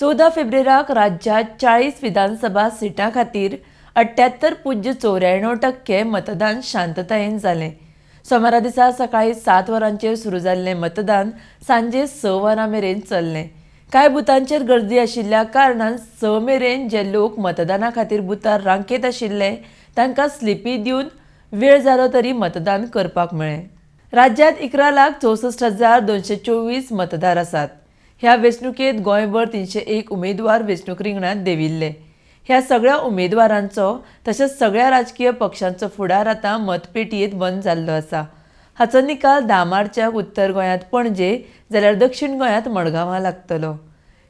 चौदा फेब्रुवाराक राज्यात चाळीस विधानसभा सिटां खातीर अठ्ठ्यात्तर पुज्य चौऱ्याण्णव टक्के मतदान शांततायेन जालें सोमारा दिसा सकाळी सात वरांचेर सुरू जाल्लें मतदान सांजे स वरां मेरेन चल्लें कांय बुथांचेर गर्दी आशिल्ल्या कारणान स मेरेन जे लोक मतदाना खातीर बुथार रांकेत आशिल्ले तांकां स्लिपी दिवन वेळ जालो तरी मतदान करपाक मेळ्ळें राज्यांत इकरा लाख चौसश्ट हजार दोनशे चोवीस मतदार आसात ह्या वेंचणुकेत गोंयभर तिनशे एक उमेदवार वेंचणूक रिंगणात देविल्ले ह्या सगळ्या उमेदवारांचो तशेंच सगळ्या राजकीय पक्षांचो फुडार आतां मतपेटयेंत बंद जाल्लो आसा हाचो निकाल धा मार्चाक उत्तर गोंयांत पणजे जाल्यार दक्षिण गोंयांत मडगांवां लागतलो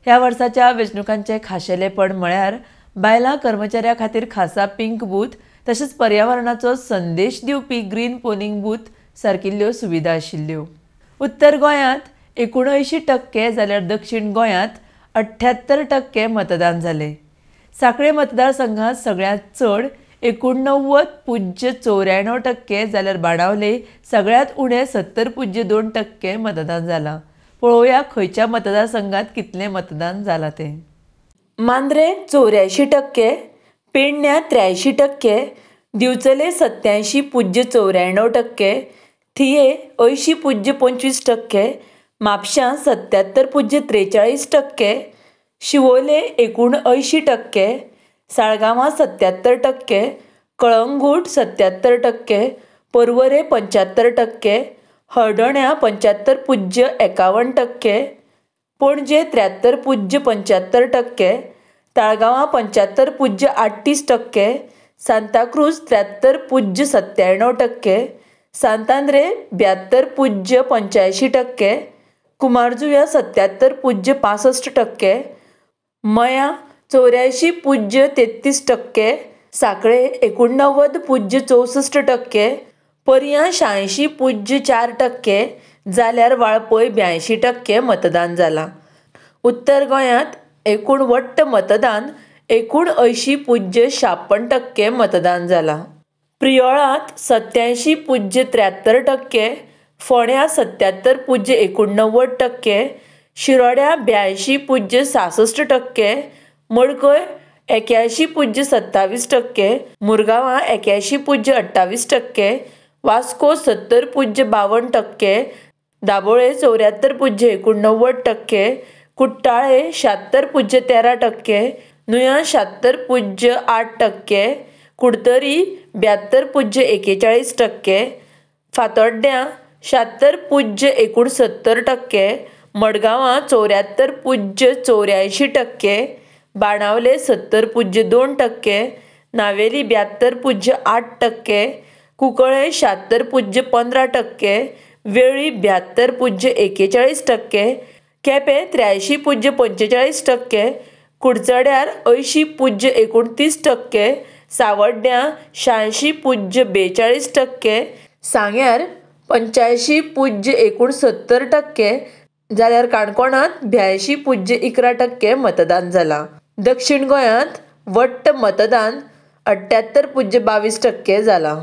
ह्या वर्साच्या वेंचणुकांचें खाशेलेपण म्हळ्यार बायलां कर्मचाऱ्यां खातीर खासा पिंक बूथ तशेंच पर्यावरणाचो संदेश दिवपी ग्रीन पोलिंग बूथ सारकिल्ल्यो सुविधा आशिल्ल्यो उत्तर गोंयांत एकुणअंयशीं टक्के जाल्यार दक्षिण गोंयांत अठ्ठ्यात्तर टक्के मतदान जालें सांखळे मतदारसंघांत सगळ्यांत चड एकोणनव्वद पुज्य चौऱ्याण्णव टक्के जाल्यार बाणावले सगळ्यांत उणें सत्तर पुज्य दोन टक्के मतदान जालां पळोवया खंयच्या मतदारसंघात कितलें मतदान जालां तें मांद्रे चौऱ्यायशीं टक्के पेडण्या त्र्यांयशीं टक्के दिवचले सत्त्यायंशीं पुज्य चौऱ्याण्णव टक्के थिये अंयशीं पुज्य पंचवीस टक्के म्हापशां सत्त्यात्तर पुज्य त्रेचाळीस टक्के शिवोले एकूण अंयशीं टक्के साळगांवां सत्त्यात्तर टक्के कळंगूट सत्त्यात्तर टक्के पर्वरे पंच्यात्तर टक्के हळदोण्या पंच्यात्तर पुज्य एकावन्न टक्के पणजे त्र्यात्तर पुज्य पंच्यात्तर टक्के ताळगांवां पंच्यात्तर पुज्य आठतीस टक्के सांताक्रूज त्र्याहत्तर पुज्य सत्त्याण्णव टक्के सांतांद्रे ब्यात्तर पुज्य पंच्याऐंशी टक्के कुमारजू या सत्याहत्तर पूज्य पासष्ट टक्के मया चौऱ्याऐंशी पूज्य तेहतीस टक्के साखळे एकोणनव्वद पूज्य चौसष्ट टक्के पर्या शहाऐंशी पूज्य चार टक्के जाल्यार वाळपय ब्याऐंशी टक्के मतदान जालां उत्तर गोंयांत एकूण वट्ट मतदान एकूण अंयशी पूज्य छाप्पन टक्के मतदान जालां प्रियोळांत सत्त्यायंशी पूज्य त्र्यात्तर टक्के फोण्या सत्त्यात्तर पूज्य एकोणनव्वद टक्के शिरोड्या ब्याऐंशी पुज्य सासश्ट टक्के मडकय एक्याऐंशी पूज्य सत्तावीस टक्के मुरगांवां एक्याऐंशी पूज्य अठ्ठावीस टक्के वास्को सत्तर पूज्य बावन टक्के दाबोळे चौऱ्यात्तर पूज्य एकोणनव्वद टक्के कुट्टाळे शहात्तर पूज्य तेरा टक्के नुयां शहात्तर पुज्य आठ टक्के कुडतरी ब्यात्तर पूज्य एकेचाळीस टक्के फातोड्ड्यां शात्तर पूज्य एकोणसत्तर टक्के मडगावां चौऱ्यात्तर पूज्य चौऱ्यांयशीं टक्के बाणावले सत्तर पूज्य दोन टक्के नावेली ब्यात्तर पूज्य आठ टक्के कुंकळें शात्तर पूज्य पंदरा टक्के वेळी ब्यात्तर पूज्य एकेचाळीस टक्के केपे त्र्याऐंशी पूज्य पंचेचाळीस टक्के कुडचड्यार अंयशी पूज्य एकोणतीस टक्के सावड्ड्यां शहाऐंशी पूज्य बेचाळीस टक्के सांग्यार पंच्याऐंशी पूज्य एकूण सत्तर टक्के जाल्यार काणकोणांत ब्यायशीं पूज्य इकरा टक्के मतदान जालां दक्षीण गोंयांत वट्ट मतदान अठ्ठ्यात्तर पूज्य बावीस टक्के जालां